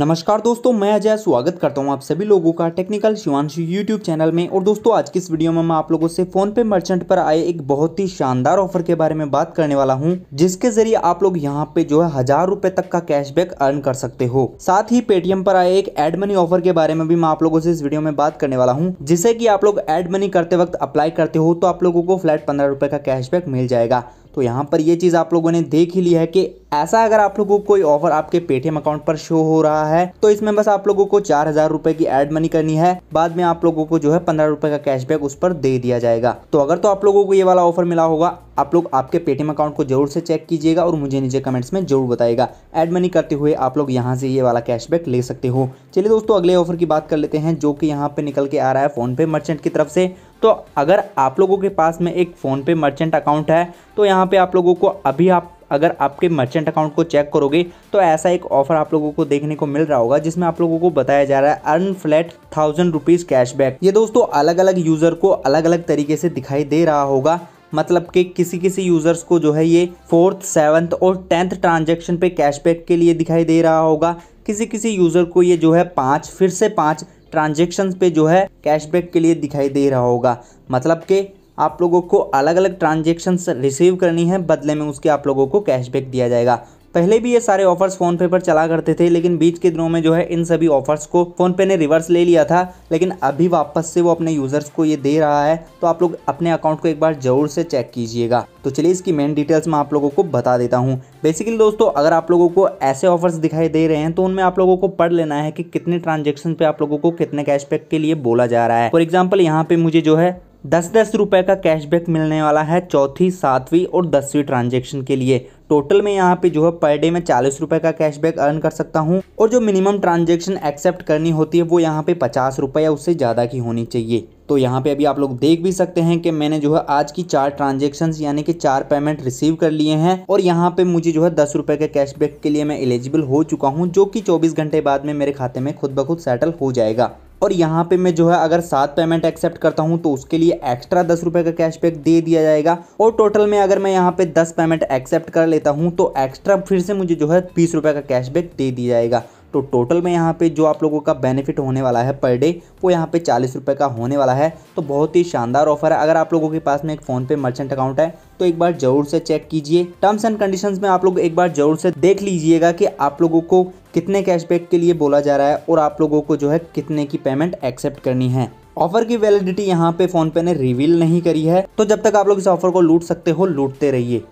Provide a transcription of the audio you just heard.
नमस्कार दोस्तों मैं अजय स्वागत करता हूं आप सभी लोगों का टेक्निकल शिवानशु यूट्यूब चैनल में और दोस्तों आज की इस वीडियो में मैं आप लोगों से फोन पे मर्चेंट पर आए एक बहुत ही शानदार ऑफर के बारे में बात करने वाला हूं जिसके जरिए आप लोग यहां पे जो है हजार रुपए तक का कैशबैक अर्न कर सकते हो साथ ही पेटीएम पर आए एक एड मनी ऑफर के बारे में भी मैं आप लोगों से इस वीडियो में बात करने वाला हूँ जिसे की आप लोग एड मनी करते वक्त अप्लाई करते हो तो आप लोगों को फ्लैट पंद्रह का कैशबैक मिल जाएगा तो यहाँ पर ये चीज़ आप लोगों ने देख ही ली है कि ऐसा अगर आप लोगों को कोई ऑफर आपके पेटीएम अकाउंट पर शो हो रहा है तो इसमें बस आप लोगों को चार हजार रुपए की एड मनी करनी है बाद में आप लोगों को जो है पंद्रह रुपए का कैशबैक उस पर दे दिया जाएगा तो अगर तो आप लोगों को ये वाला ऑफर मिला होगा आप लोग आपके पेटीएम अकाउंट को जरूर से चेक कीजिएगा और मुझे नीचे कमेंट्स में जरूर बताएगा एड मनी करते हुए आप लोग यहाँ से ये वाला कैशबैक ले सकते हो चलिए दोस्तों अगले ऑफर की बात कर लेते हैं जो कि यहाँ पे निकल के आ रहा है फोन पे मर्चेंट की तरफ से तो अगर आप लोगों के पास में एक फ़ोनपे मर्चेंट अकाउंट है तो यहाँ पे आप लोगों को अभी आप अगर आपके मर्चेंट अकाउंट को चेक करोगे तो ऐसा एक ऑफर आप लोगों को देखने को मिल रहा होगा जिसमें आप लोगों को बताया जा रहा है earn flat thousand rupees cashback ये दोस्तों अलग अलग यूज़र को अलग अलग तरीके से दिखाई दे रहा होगा मतलब कि किसी किसी यूज़र्स को जो है ये फोर्थ सेवन्थ और टेंथ ट्रांजेक्शन पे कैशबैक के लिए दिखाई दे रहा होगा किसी किसी यूज़र को ये जो है पाँच फिर से पाँच ट्रांजेक्शन पे जो है कैशबैक के लिए दिखाई दे रहा होगा मतलब कि आप लोगों को अलग अलग ट्रांजेक्शन्स रिसीव करनी है बदले में उसके आप लोगों को कैशबैक दिया जाएगा पहले भी ये सारे ऑफर्स फोन पे पर चला करते थे लेकिन बीच के दिनों में जो है इन सभी ऑफर्स को फोन पे ने रिवर्स ले लिया था लेकिन अभी वापस से वो अपने यूज़र्स को ये दे रहा है तो आप लोग अपने अकाउंट को एक बार ज़रूर से चेक कीजिएगा तो चलिए इसकी मेन डिटेल्स मैं आप लोगों को बता देता हूँ बेसिकली दोस्तों अगर आप लोगों को ऐसे ऑफर्स दिखाई दे रहे हैं तो उनमें आप लोगों को पढ़ लेना है कि कितने ट्रांजेक्शन पे आप लोगों को कितने कैशबैक के लिए बोला जा रहा है फॉर एग्जाम्पल यहाँ पे मुझे जो है दस दस रुपये का कैशबैक मिलने वाला है चौथी सातवीं और दसवीं ट्रांजेक्शन के लिए टोटल में यहाँ पे जो है पर डे में चालीस रुपये का कैशबैक अर्न कर सकता हूँ और जो मिनिमम ट्रांजेक्शन एक्सेप्ट करनी होती है वो यहाँ पे पचास रुपये या उससे ज़्यादा की होनी चाहिए तो यहाँ पे अभी आप लोग देख भी सकते हैं कि मैंने जो है आज की चार ट्रांजेक्शन यानी कि चार पेमेंट रिसीव कर लिए हैं और यहाँ पे मुझे जो है दस रुपए के कैशबैक के लिए मैं एलिजिबल हो चुका हूँ जो कि चौबीस घंटे बाद में मेरे खाते में खुद ब खुद सेटल हो जाएगा और यहाँ पे मैं जो है अगर सात पेमेंट एक्सेप्ट करता हूँ तो उसके लिए एक्स्ट्रा दस रुपये का कैशबैक दे दिया जाएगा और टोटल में अगर मैं यहाँ पे दस पेमेंट एक्सेप्ट कर लेता हूँ तो एक्स्ट्रा फिर से मुझे जो है बीस रुपये का कैशबैक दे दिया जाएगा तो टोटल में यहाँ पे जो आप लोगों का बेनिफिट होने वाला है पर डे वो यहाँ पे चालीस रुपये का होने वाला है तो बहुत ही शानदार ऑफर है अगर आप लोगों के पास में एक फोन पे मर्चेंट अकाउंट है तो एक बार जरूर से चेक कीजिए टर्म्स एंड कंडीशंस में आप लोग एक बार जरूर से देख लीजिएगा कि आप लोगों को कितने कैशबैक के लिए बोला जा रहा है और आप लोगों को जो है कितने की पेमेंट एक्सेप्ट करनी है ऑफर की वैलिडिटी यहाँ पे फोन पे ने रिवील नहीं करी है तो जब तक आप लोग इस ऑफर को लूट सकते हो लूटते रहिए